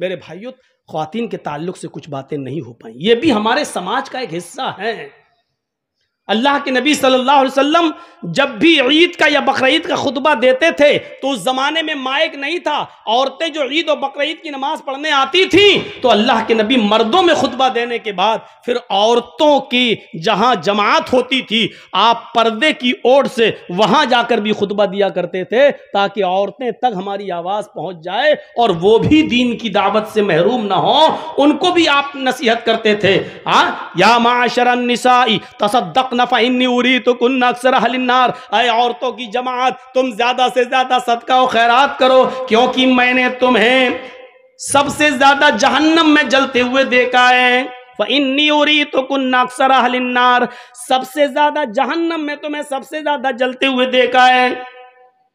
मेरे भाइयों खातिन के ताल्लुक से कुछ बातें नहीं हो पाई ये भी हमारे समाज का एक हिस्सा है अल्लाह के नबी सल्लल्लाहु अलैहि वसल्लम जब भी ईद का या बकर का खुतबा देते थे तो उस ज़माने में माइक नहीं था औरतें जो ईद और बकर की नमाज़ पढ़ने आती थीं तो अल्लाह के नबी मर्दों में खुतबा देने के बाद फिर औरतों की जहां जमात होती थी आप पर्दे की ओर से वहां जाकर भी खुतबा दिया करते थे ताकि औरतें तक हमारी आवाज़ पहुँच जाए और वो भी दीन की दावत से महरूम ना हो उनको भी आप नसीहत करते थे हाँ या माशरन निसाई तसदक कुन्ना तो कुन्ना अक्सर हलिनार अय औरतों की जमात तुम ज़्यादा से ज़्यादा सदका व खैरात करो क्योंकि मैंने तुम्हें सबसे ज़्यादा जहन्नम में जलते हुए देखा है इन्नी उरी तो कुन्ना अक्सर सबसे ज़्यादा जहन्नम में तुम्हें सबसे ज़्यादा जलते हुए देखा है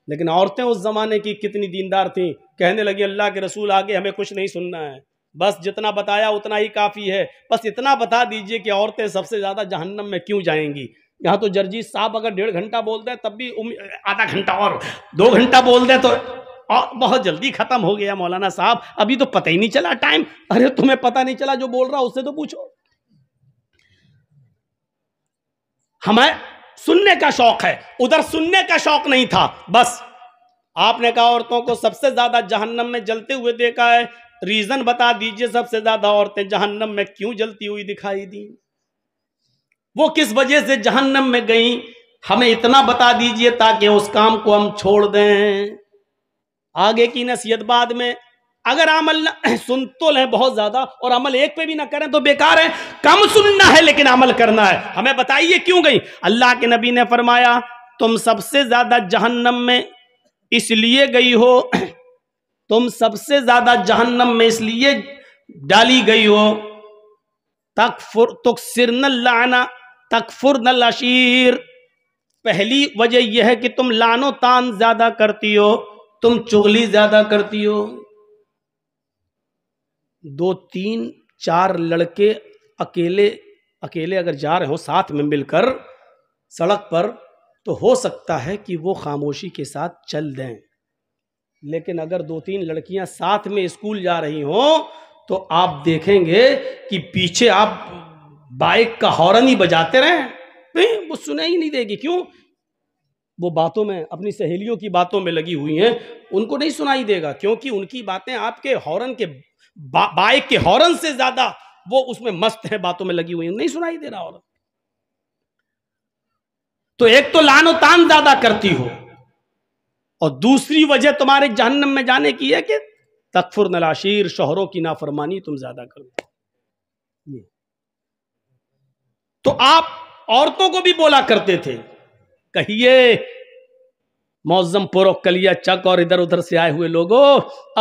लेकिन औरतें उस ज़माने की कितनी दीनदार थीं कहने लगी अल्लाह के रसूल आगे हमें कुछ नहीं सुनना है बस जितना बताया उतना ही काफ़ी है बस इतना बता दीजिए कि औरतें सबसे ज़्यादा जहन्नम में क्यों जाएंगी यहाँ तो जर्जीत साहब अगर डेढ़ घंटा बोल दें तब भी आधा घंटा और दो घंटा बोल दें तो और बहुत जल्दी ख़त्म हो गया मौलाना साहब अभी तो पता ही नहीं चला टाइम अरे तुम्हें पता नहीं चला जो बोल रहा उससे तो पूछो हमें सुनने का शौक है उधर सुनने का शौक नहीं था बस आपने कहा औरतों को सबसे ज्यादा जहन्नम में जलते हुए देखा है रीजन बता दीजिए सबसे ज्यादा औरतें जहन्नम में क्यों जलती हुई दिखाई दी वो किस वजह से जहन्नम में गई हमें इतना बता दीजिए ताकि उस काम को हम छोड़ दें आगे की नसीहत बाद में अगर अमल सुन तो लें बहुत ज्यादा और अमल एक पे भी ना करें तो बेकार है कम सुनना है लेकिन अमल करना है हमें बताइए क्यों गई अल्लाह के नबी ने फरमाया तुम सबसे ज्यादा जहन्नम में इसलिए गई हो तुम सबसे ज्यादा जहन्नम में इसलिए डाली गई हो सिर न लाना न लशीर पहली वजह यह है कि तुम लानो तान ज्यादा करती हो तुम चुगली ज्यादा करती हो दो तीन चार लड़के अकेले अकेले अगर जा रहे हो साथ में मिलकर सड़क पर तो हो सकता है कि वो खामोशी के साथ चल दें लेकिन अगर दो तीन लड़कियां साथ में स्कूल जा रही हों तो आप देखेंगे कि पीछे आप बाइक का हॉर्न ही बजाते रहें नहीं वो सुने ही नहीं देगी क्यों वो बातों में अपनी सहेलियों की बातों में लगी हुई हैं उनको नहीं सुनाई देगा क्योंकि उनकी बातें आपके हॉर्न के बा, बाइक के हॉर्न से ज़्यादा वो उसमें मस्त है बातों में लगी हुई है नहीं सुनाई दे रहा और तो एक तो लानो तान ज्यादा करती हो और दूसरी वजह तुम्हारे जहन्नम में जाने की है कि तकफुर नलाशीर शोहरों की नाफरमानी तुम ज्यादा करो तो आप औरतों को भी बोला करते थे कहिए मौजम कलिया चक और इधर उधर से आए हुए लोगों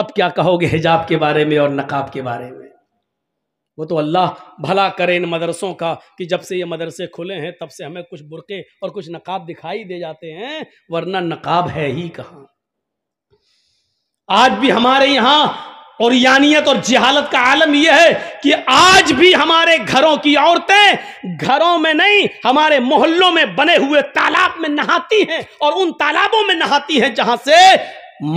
अब क्या कहोगे हिजाब के बारे में और नकाब के बारे में वो तो अल्लाह भला करे इन मदरसों का कि जब से ये मदरसे खुले हैं तब से हमें कुछ बुरके और कुछ नकाब दिखाई दे जाते हैं वरना नकाब है ही कहाँ आज भी हमारे यहाँ और यानियत और जिहालत का आलम यह है कि आज भी हमारे घरों की औरतें घरों में नहीं हमारे मोहल्लों में बने हुए तालाब में नहाती हैं और उन तालाबों में नहाती हैं जहां से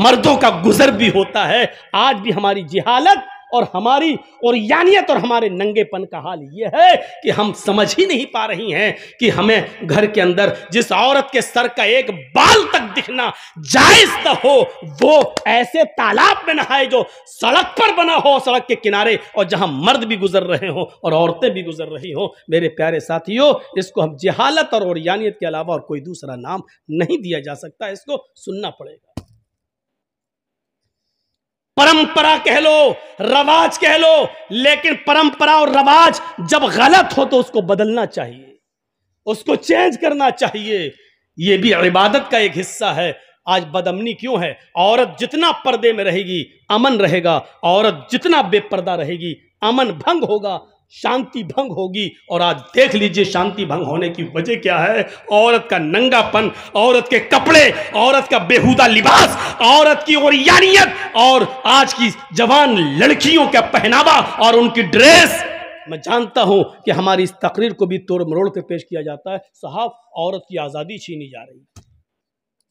मर्दों का गुजर भी होता है आज भी हमारी जिहालत और हमारी और यानियत और हमारे नंगेपन का हाल यह है कि हम समझ ही नहीं पा रही हैं कि हमें घर के अंदर जिस औरत के सर का एक बाल तक दिखना जायज न हो वो ऐसे तालाब में नहाए जो सड़क पर बना हो सड़क के किनारे और जहां मर्द भी गुजर रहे हो और औरतें भी गुजर रही हों मेरे प्यारे साथियों इसको हम जहालत और यानियत के अलावा और कोई दूसरा नाम नहीं दिया जा सकता इसको सुनना पड़ेगा परंपरा कह लो रवाज कह लो लेकिन परंपरा और रवाज जब गलत हो तो उसको बदलना चाहिए उसको चेंज करना चाहिए ये भी इबादत का एक हिस्सा है आज बदमनी क्यों है औरत जितना पर्दे में रहेगी अमन रहेगा औरत जितना बेपर्दा रहेगी अमन भंग होगा शांति भंग होगी और आज देख लीजिए शांति भंग होने की वजह क्या है औरत का नंगापन औरत के कपड़े औरत का बेहुदा लिबास औरत की और यानियत और आज की जवान लड़कियों का पहनावा और उनकी ड्रेस मैं जानता हूं कि हमारी इस तकरीर को भी तोड़ मरोड़ कर पेश किया जाता है साहब औरत की आज़ादी छीनी जा रही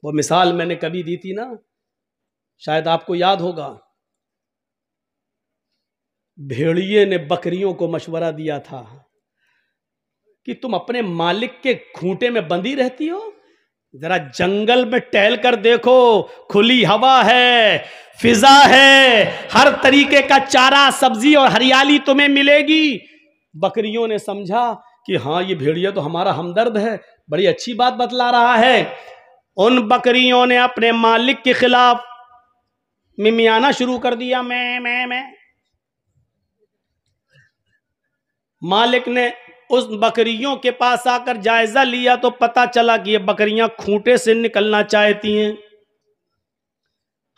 वो मिसाल मैंने कभी दी थी ना शायद आपको याद होगा भेड़िए ने बकरियों को मशवरा दिया था कि तुम अपने मालिक के खूंटे में बंदी रहती हो जरा जंगल में टहल कर देखो खुली हवा है फिजा है हर तरीके का चारा सब्जी और हरियाली तुम्हें मिलेगी बकरियों ने समझा कि हाँ ये भेड़िया तो हमारा हमदर्द है बड़ी अच्छी बात बतला रहा है उन बकरियों ने अपने मालिक के खिलाफ मिमियाना शुरू कर दिया मैं मैं मैं मालिक ने उस बकरियों के पास आकर जायजा लिया तो पता चला कि ये बकरियां खूंटे से निकलना चाहती हैं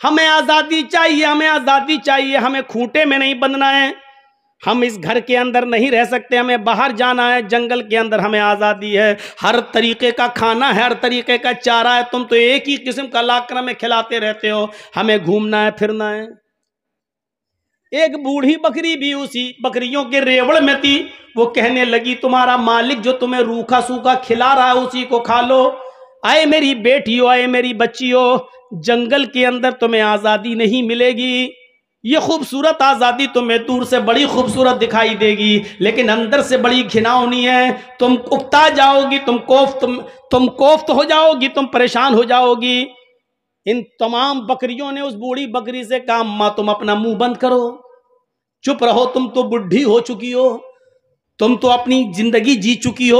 हमें आज़ादी चाहिए हमें आज़ादी चाहिए हमें खूंटे में नहीं बंधना है हम इस घर के अंदर नहीं रह सकते हमें बाहर जाना है जंगल के अंदर हमें आज़ादी है हर तरीके का खाना है हर तरीके का चारा है तुम तो एक ही किस्म का लाकर में खिलाते रहते हो हमें घूमना है फिरना है एक बूढ़ी बकरी भी उसी बकरियों के रेवड़ में थी वो कहने लगी तुम्हारा मालिक जो तुम्हें रूखा सूखा खिला रहा है उसी को खा लो आए मेरी बेटी हो आए मेरी बच्ची हो जंगल के अंदर तुम्हें आज़ादी नहीं मिलेगी ये खूबसूरत आज़ादी तुम्हें दूर से बड़ी खूबसूरत दिखाई देगी लेकिन अंदर से बड़ी घिनावनी है तुम उगता जाओगी तुम कोफ तुम तुम कोफ्त हो जाओगी तुम परेशान हो जाओगी इन तमाम बकरियों ने उस बूढ़ी बकरी से कहा मां तुम अपना मुंह बंद करो चुप रहो तुम तो बुढ़ी हो चुकी हो तुम तो अपनी जिंदगी जी चुकी हो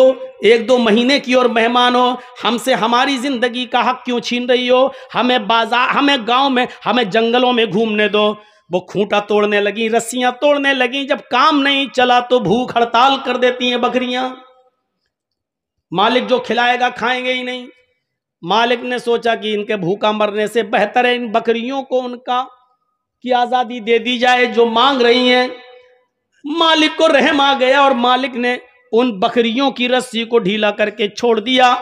एक दो महीने की और मेहमान हो हमसे हमारी जिंदगी का हक क्यों छीन रही हो हमें बाजार हमें गांव में हमें जंगलों में घूमने दो वो खूंटा तोड़ने लगी रस्सियां तोड़ने लगी जब काम नहीं चला तो भूख हड़ताल कर देती हैं बकरियां मालिक जो खिलाएगा खाएंगे ही नहीं मालिक ने सोचा कि इनके भूखा मरने से बेहतर है इन बकरियों को उनका की आज़ादी दे दी जाए जो मांग रही हैं मालिक को रहम आ गया और मालिक ने उन बकरियों की रस्सी को ढीला करके छोड़ दिया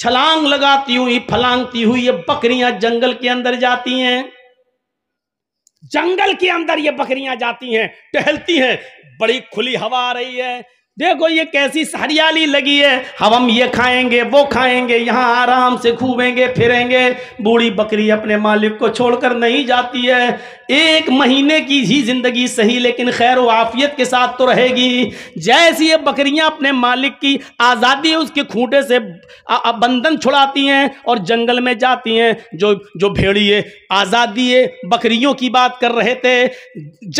छलांग लगाती हुई फलांगती हुई ये बकरियां जंगल के अंदर जाती हैं जंगल के अंदर ये बकरियां जाती हैं टहलती हैं बड़ी खुली हवा आ रही है देखो ये कैसी हरियाली लगी है हम हम ये खाएंगे वो खाएंगे यहाँ आराम से घूमेंगे फिरेंगे बूढ़ी बकरी अपने मालिक को छोड़कर नहीं जाती है एक महीने की ही ज़िंदगी सही लेकिन खैर वाफियत के साथ तो रहेगी जैसी ये बकरियाँ अपने मालिक की आज़ादी उसके खूंटे से बंधन छुड़ाती हैं और जंगल में जाती हैं जो जो भेड़िए आज़ादी बकरियों की बात कर रहे थे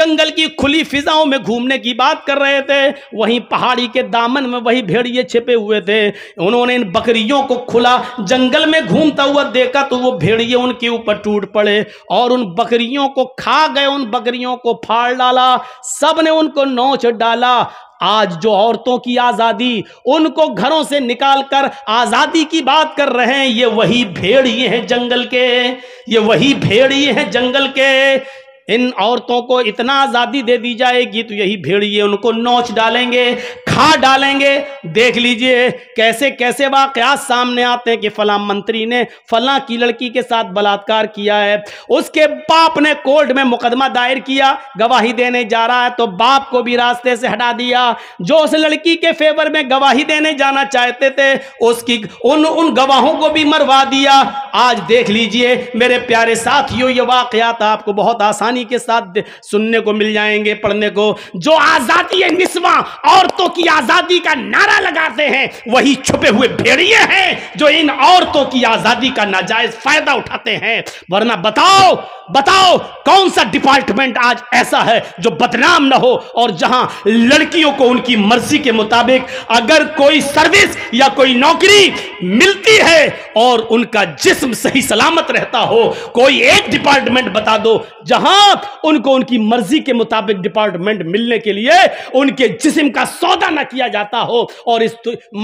जंगल की खुली फिजाओं में घूमने की बात कर रहे थे वहीं पहाड़ पहाड़ी के दामन में वही भेड़िए छिपे हुए थे उन्होंने इन बकरियों को खुला जंगल में घूमता हुआ देखा तो वो भेड़िए उनके ऊपर टूट पड़े और उन बकरियों को खा गए उन बकरियों को फाड़ डाला सब ने उनको नोच डाला आज जो औरतों की आज़ादी उनको घरों से निकालकर आज़ादी की बात कर रहे हैं ये वही भेड़िए हैं जंगल के ये वही भेड़िए हैं जंगल के इन औरतों को इतना आज़ादी दे दी जाएगी तो यही भेड़िए उनको नोच डालेंगे खा डालेंगे देख लीजिए कैसे कैसे वाकयात सामने आते हैं कि फला मंत्री ने फला की लड़की के साथ बलात्कार किया है उसके बाप ने कोर्ट में मुकदमा दायर किया गवाही देने जा रहा है तो बाप को भी रास्ते से हटा दिया जो उस लड़की के फेवर में गवाही देने जाना चाहते थे उसकी उन उन गवाहों को भी मरवा दिया आज देख लीजिए मेरे प्यारे साथियों ये वाकयात आपको बहुत आसानी आजादी के साथ सुनने को मिल जाएंगे पढ़ने को जो आज़ादी है निस्वा औरतों की आज़ादी का नारा लगाते हैं वही छुपे हुए भेड़िए हैं जो इन औरतों की आज़ादी का नाजायज़ फ़ायदा उठाते हैं वरना बताओ बताओ कौन सा डिपार्टमेंट आज ऐसा है जो बदनाम ना हो और जहां लड़कियों को उनकी मर्जी के मुताबिक अगर कोई सर्विस या कोई नौकरी मिलती है और उनका जिस्म सही सलामत रहता हो कोई एक डिपार्टमेंट बता दो जहां उनको उनकी मर्जी के मुताबिक डिपार्टमेंट मिलने के लिए उनके जिस्म का सौदा ना किया जाता हो और इस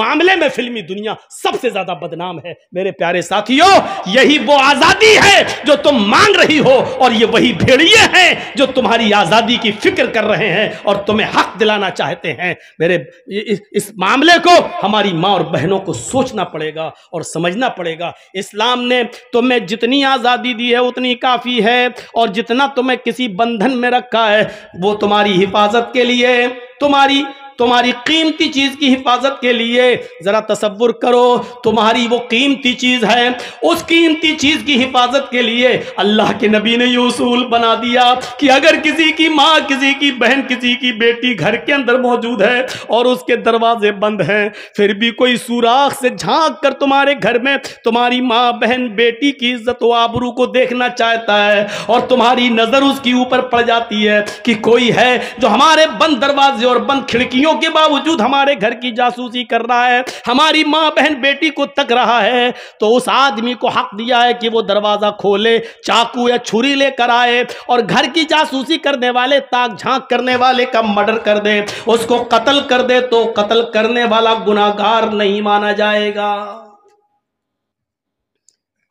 मामले में फिल्मी दुनिया सबसे ज्यादा बदनाम है मेरे प्यारे साथियों यही वो आजादी है जो तुम मांग रही हो और ये वही भेड़िए हैं जो तुम्हारी आजादी की फिक्र कर रहे हैं और तुम्हें हक दिलाना चाहते हैं मेरे इस, इस मामले को हमारी माँ और बहनों को सोचना पड़ेगा और समझना पड़ेगा इस्लाम ने तुम्हें जितनी आजादी दी है उतनी काफी है और जितना तुम तुम्हें किसी बंधन में रखा है वो तुम्हारी हिफाजत के लिए तुम्हारी तुम्हारी कीमती चीज की हिफाजत के लिए जरा तस्वुर करो तुम्हारी वो कीमती चीज है उस कीमती चीज की हिफाजत के लिए अल्लाह के नबी ने यह उसूल बना दिया कि अगर किसी की माँ किसी की बहन किसी की बेटी घर के अंदर मौजूद है और उसके दरवाजे बंद हैं फिर भी कोई सुराख से झांक कर तुम्हारे घर में तुम्हारी माँ बहन बेटी की इज्जत व आबरू को देखना चाहता है और तुम्हारी नजर उसके ऊपर पड़ जाती है कि कोई है जो हमारे बंद दरवाजे और बंद खिड़कियों गलतियों के बावजूद हमारे घर की जासूसी कर रहा है हमारी माँ बहन बेटी को तक रहा है तो उस आदमी को हक दिया है कि वो दरवाज़ा खोले चाकू या छुरी लेकर आए और घर की जासूसी करने वाले ताक झांक करने वाले का मर्डर कर दे उसको कत्ल कर दे तो कत्ल करने वाला गुनागार नहीं माना जाएगा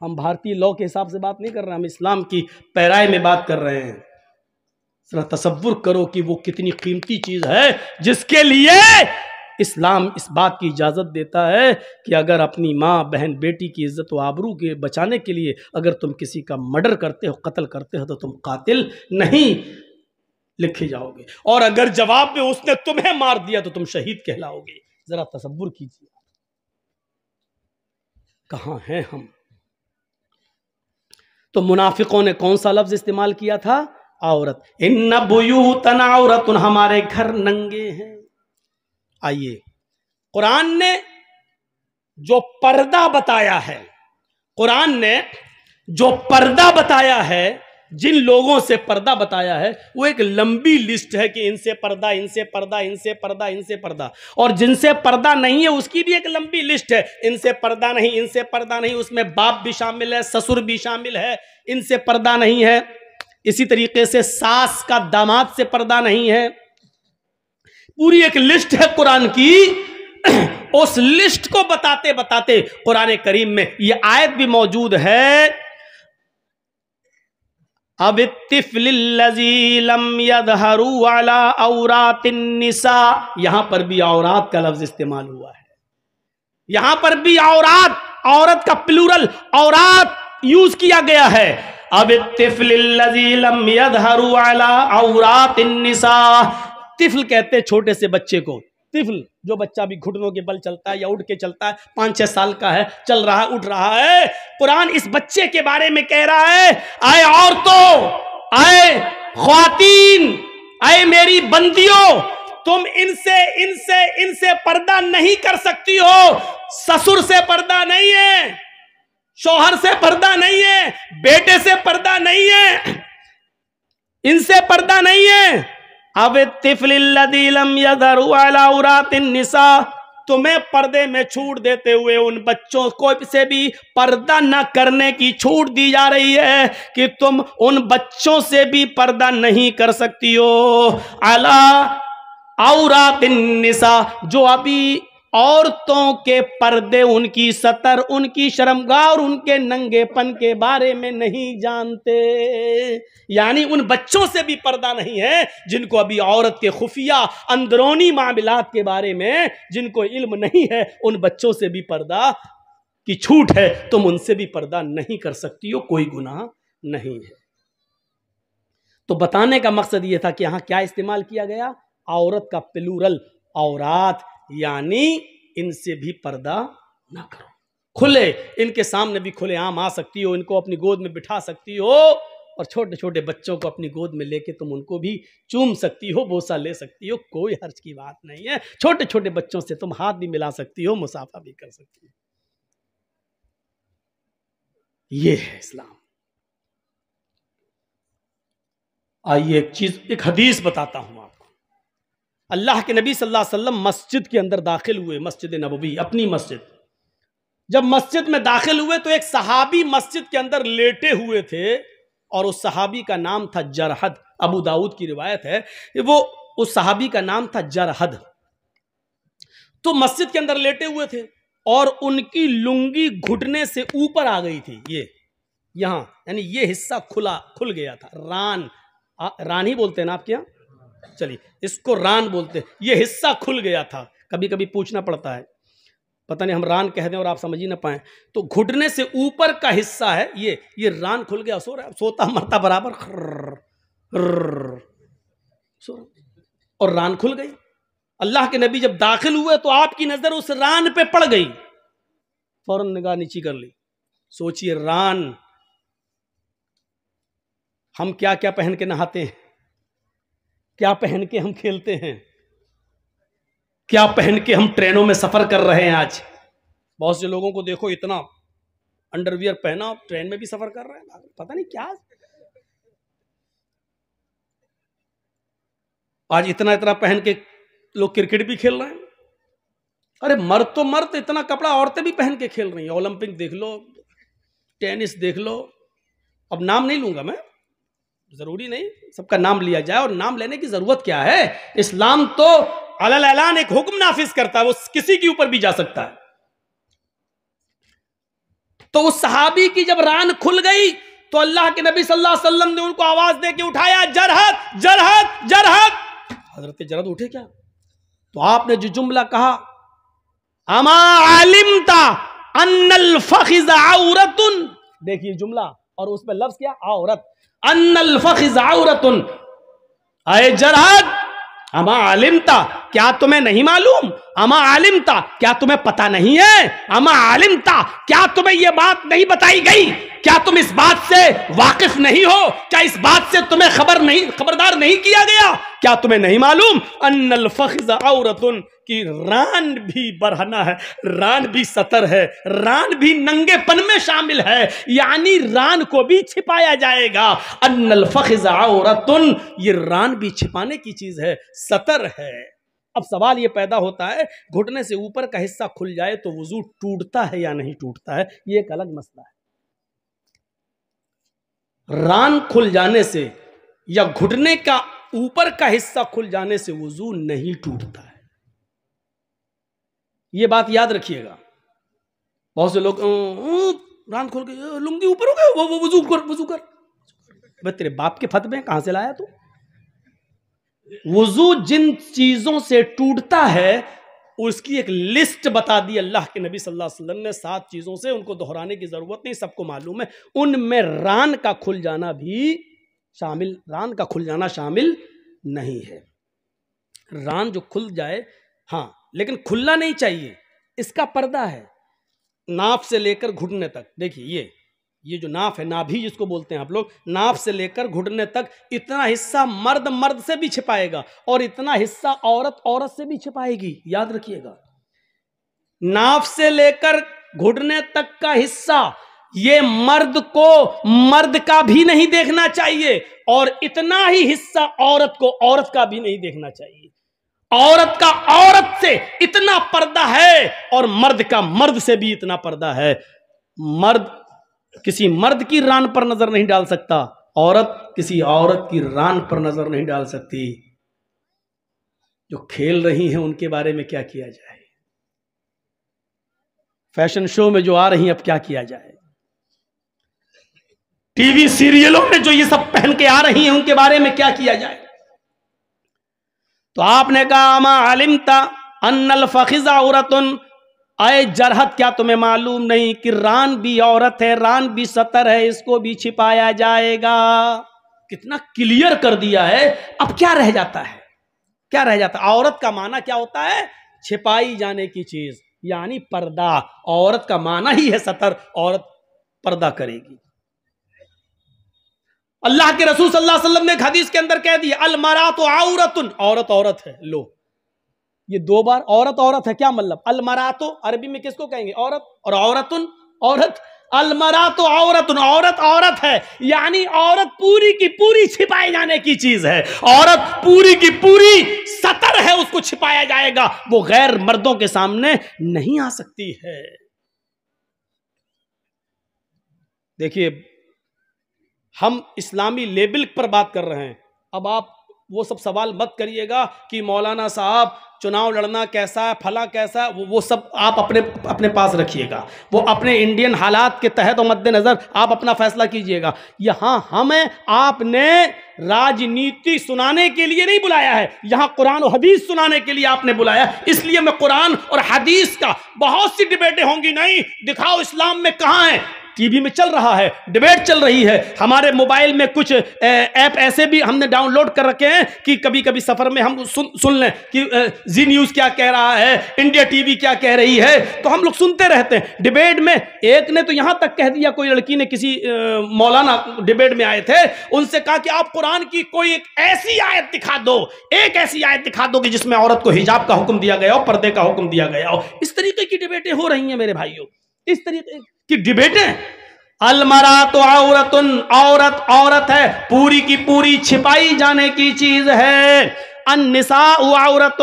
हम भारतीय लॉ के हिसाब से बात नहीं कर रहे हम इस्लाम की पैराए में बात कर रहे हैं जरा तस्वुर करो कि वो कितनी कीमती चीज़ है जिसके लिए इस्लाम इस बात की इजाज़त देता है कि अगर अपनी माँ बहन बेटी की इज़्ज़त व आबरू के बचाने के लिए अगर तुम किसी का मर्डर करते हो कत्ल करते हो तो तुम कातिल नहीं लिखे जाओगे और अगर जवाब में उसने तुम्हें मार दिया तो तुम शहीद कहलाओगे ज़रा तस्वुर कीजिए कहाँ हैं हम तो मुनाफिकों ने कौन सा लफ्ज़ इस्तेमाल किया था औरत इन बुयूतन औरत हमारे घर नंगे हैं आइए कुरान ने जो पर्दा बताया है कुरान ने जो पर्दा बताया है जिन लोगों से पर्दा बताया है वो एक लंबी लिस्ट है कि इनसे पर्दा इनसे पर्दा इनसे पर्दा इनसे पर्दा और जिनसे पर्दा नहीं है उसकी भी एक लंबी लिस्ट है इनसे पर्दा नहीं इनसे पर्दा नहीं उसमें बाप भी शामिल है ससुर भी शामिल है इनसे पर्दा नहीं है इसी तरीके से सास का दामाद से पर्दा नहीं है पूरी एक लिस्ट है कुरान की उस लिस्ट को बताते बताते कुरान करीम में यह आयत भी मौजूद है अब वाला औरातिनिसा यहां पर भी औरात का लफ्ज इस्तेमाल हुआ है यहां पर भी औरात औरत का प्लूरल औरात यूज किया गया है अब तिफल कहते छोटे से बच्चे को तिफल जो बच्चा भी घुटनों के बल चलता है या उठ के चलता है पांच छह साल का है चल रहा है उठ रहा है कुरान इस बच्चे के बारे में कह रहा है आए औरतों आए खातिन आए मेरी बंदियों तुम इनसे इनसे इनसे पर्दा नहीं कर सकती हो ससुर से पर्दा नहीं है शोहर से पर्दा नहीं है बेटे से पर्दा नहीं है इनसे पर्दा नहीं है अब तिफलिसा तुम्हें पर्दे में छूट देते हुए उन बच्चों को से भी पर्दा न करने की छूट दी जा रही है कि तुम उन बच्चों से भी पर्दा नहीं कर सकती हो अला औरातिन निसा जो अभी औरतों के पर्दे उनकी सतर उनकी शर्मगा और उनके नंगेपन के बारे में नहीं जानते यानी उन बच्चों से भी पर्दा नहीं है जिनको अभी औरत के खुफिया अंदरूनी मामलात के बारे में जिनको इल्म नहीं है उन बच्चों से भी पर्दा की छूट है तुम उनसे भी पर्दा नहीं कर सकती हो कोई गुनाह नहीं है तो बताने का मकसद यह था कि यहां क्या इस्तेमाल किया गया औरत का प्लूरल औरत यानी इनसे भी पर्दा ना करो खुले इनके सामने भी खुले आम आ सकती हो इनको अपनी गोद में बिठा सकती हो और छोटे छोटे बच्चों को अपनी गोद में लेके तुम उनको भी चूम सकती हो बोसा ले सकती हो कोई हर्ज की बात नहीं है छोटे छोटे बच्चों से तुम हाथ भी मिला सकती हो मुसाफा भी कर सकती हो ये है इस्लाम आइए एक चीज एक हदीस बताता हूं आप अल्लाह के नबी सल्लल्लाहु अलैहि वसल्लम मस्जिद के अंदर दाखिल हुए मस्जिद नबवी अपनी मस्जिद जब मस्जिद में दाखिल हुए तो एक सहाबी मस्जिद के अंदर लेटे हुए थे और उस सहाबी का नाम था जरहद अबू दाऊद की रिवायत है वो उस सहाबी का नाम था जरहद तो मस्जिद के अंदर लेटे हुए थे और उनकी लुंगी घुटने से ऊपर आ गई थी ये यहाँ यानी ये हिस्सा खुला खुल गया था रान आ, रान ही बोलते हैं ना आपके यहाँ चलिए इसको रान बोलते हैं ये हिस्सा खुल गया था कभी कभी पूछना पड़ता है पता नहीं हम रान कह दें और आप समझ ही ना पाए तो घुटने से ऊपर का हिस्सा है ये ये रान खुल गया सो रहा है सोता मरता बराबर सो रहा और रान खुल गई अल्लाह के नबी जब दाखिल हुए तो आपकी नज़र उस रान पे पड़ गई फौरन निगाह नीची कर ली सोचिए रान हम क्या क्या पहन के नहाते हैं क्या पहन के हम खेलते हैं क्या पहन के हम ट्रेनों में सफ़र कर रहे हैं आज बहुत से लोगों को देखो इतना अंडरवियर पहना ट्रेन में भी सफ़र कर रहे हैं पता नहीं क्या आज इतना इतना पहन के लोग क्रिकेट भी खेल रहे हैं अरे मर्द तो मर्द इतना कपड़ा औरतें भी पहन के खेल रही हैं ओलंपिक देख लो टेनिस देख लो अब नाम नहीं लूंगा मैं ज़रूरी नहीं सबका नाम लिया जाए और नाम लेने की ज़रूरत क्या है इस्लाम तो अल ऐलान एक हुक्म नाफिज करता है वो किसी के ऊपर भी जा सकता है तो उस सहाबी की जब रान खुल गई तो अल्लाह के नबी सल्लल्लाहु अलैहि वसल्लम ने उनको आवाज दे के उठाया जरहत जरहत जरहत हजरत जरहत उठे क्या तो आपने जो जुमला कहा अमा आलिमता अन्नल फखिज देखिए जुमला और उसमें लफ्ज क्या औरत अन्नल फखरतुन जरहद अमा आलिमता क्या तुम्हें नहीं मालूम अमा आलिमता क्या तुम्हें पता नहीं है अमा आलिमता क्या तुम्हें यह बात नहीं बताई गई क्या तुम इस बात से वाकिफ नहीं हो क्या इस बात से तुम्हें खबर नहीं खबरदार नहीं किया गया क्या तुम्हें नहीं मालूम अन्नल फखर औरतुन कि रान भी बढ़ना है रान भी सतर है रान भी नंगेपन में शामिल है यानी रान को भी छिपाया जाएगा अन्नल फखजाउरतुन ये रान भी छिपाने की चीज़ है सतर है अब सवाल ये पैदा होता है घुटने से ऊपर का हिस्सा खुल जाए तो वजू टूटता है या नहीं टूटता है ये एक अलग मसला है रान खुल जाने से या घुटने का ऊपर का हिस्सा खुल जाने से वजू नहीं टूटता ये बात याद रखिएगा बहुत से लोग रान खोल के लुंगी ऊपर हो गए वो वो वजू कर वजू कर भाई तेरे बाप के फतवे कहां से लाया तू वजू जिन चीज़ों से टूटता है उसकी एक लिस्ट बता दी अल्लाह के नबी सल्लल्लाहु अलैहि वसल्लम ने सात चीज़ों से उनको दोहराने की ज़रूरत नहीं सबको मालूम है उनमें रान का खुल जाना भी शामिल रान का खुल जाना शामिल नहीं है रान जो खुल जाए हाँ लेकिन खुलना नहीं चाहिए इसका पर्दा है नाप से लेकर घुटने तक देखिए ये ये जो नाफ है नाभि जिसको बोलते हैं आप लोग नाफ से लेकर घुटने तक इतना हिस्सा मर्द मर्द से भी छिपाएगा और इतना हिस्सा औरत औरत से भी छिपाएगी याद रखिएगा नाफ से लेकर घुटने तक का हिस्सा ये मर्द को मर्द का भी नहीं देखना चाहिए और इतना ही हिस्सा औरत को औरत का भी नहीं देखना चाहिए औरत का औरत से इतना पर्दा है और मर्द का मर्द से भी इतना पर्दा है मर्द किसी मर्द की रान पर नजर नहीं डाल सकता औरत किसी औरत की रान पर नजर नहीं डाल सकती जो खेल रही हैं उनके बारे में क्या किया जाए फैशन शो में जो आ रही हैं अब क्या किया जाए टीवी सीरियलों में जो ये सब पहन के आ रही हैं उनके बारे में क्या किया जाए तो आपने कहा आलिम था अनल फखिजा औरतन आए जरहत क्या तुम्हें मालूम नहीं कि रान भी औरत है रान भी सतर है इसको भी छिपाया जाएगा कितना क्लियर कर दिया है अब क्या रह जाता है क्या रह जाता है औरत का माना क्या होता है छिपाई जाने की चीज यानी पर्दा औरत का माना ही है सतर औरत पर्दा करेगी अल्लाह के रसूल सल्लल्लाहु अलैहि वसल्लम ने हदीस के अंदर कह दिया अलमरा तो औरतन औरत औरत है लो ये दो बार औरत औरत है क्या मतलब अलमरा तो अरबी में किसको कहेंगे औरत और औरतन औरत अलमरा तो औरत औरत औरत है यानी औरत पूरी की पूरी छिपाए जाने की चीज है औरत पूरी की पूरी सतर है उसको छिपाया जाएगा वो गैर मर्दों के सामने नहीं आ सकती है देखिए हम इस्लामी लेबल पर बात कर रहे हैं अब आप वो सब सवाल मत करिएगा कि मौलाना साहब चुनाव लड़ना कैसा है फला कैसा है वो वो सब आप अपने अपने पास रखिएगा वो अपने इंडियन हालात के तहत और मद्देनज़र आप अपना फैसला कीजिएगा यहाँ हमें आपने राजनीति सुनाने के लिए नहीं बुलाया है यहाँ कुरान और हदीस सुनाने के लिए आपने बुलाया इसलिए मैं कुरान और हदीस का बहुत सी डिबेटें होंगी नहीं दिखाओ इस्लाम में कहाँ है टीवी में चल रहा है डिबेट चल रही है हमारे मोबाइल में कुछ ऐप ऐसे भी हमने डाउनलोड कर रखे हैं कि कभी कभी सफ़र में हम सुन सुन लें कि जी न्यूज़ क्या कह रहा है इंडिया टीवी क्या कह रही है तो हम लोग सुनते रहते हैं डिबेट में एक ने तो यहाँ तक कह दिया कोई लड़की ने किसी मौलाना डिबेट में आए थे उनसे कहा कि आप कुरान की कोई एक ऐसी आयत दिखा दो एक ऐसी आयत दिखा दो कि जिसमें औरत को हिजाब का हुक्म दिया गया हो पर्दे का हुक्म दिया गया हो इस तरीके की डिबेटें हो रही हैं मेरे भाइयों इस तरीके कि है अलमरा तो औरत औरत औरत है पूरी की पूरी छिपाई जाने की चीज है अनसा औरत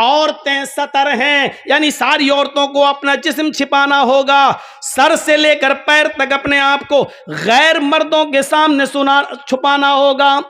औरतें सतर हैं यानी सारी औरतों को अपना जिस्म छिपाना होगा सर से लेकर पैर तक अपने आप को गैर मर्दों के सामने सुना छुपाना होगा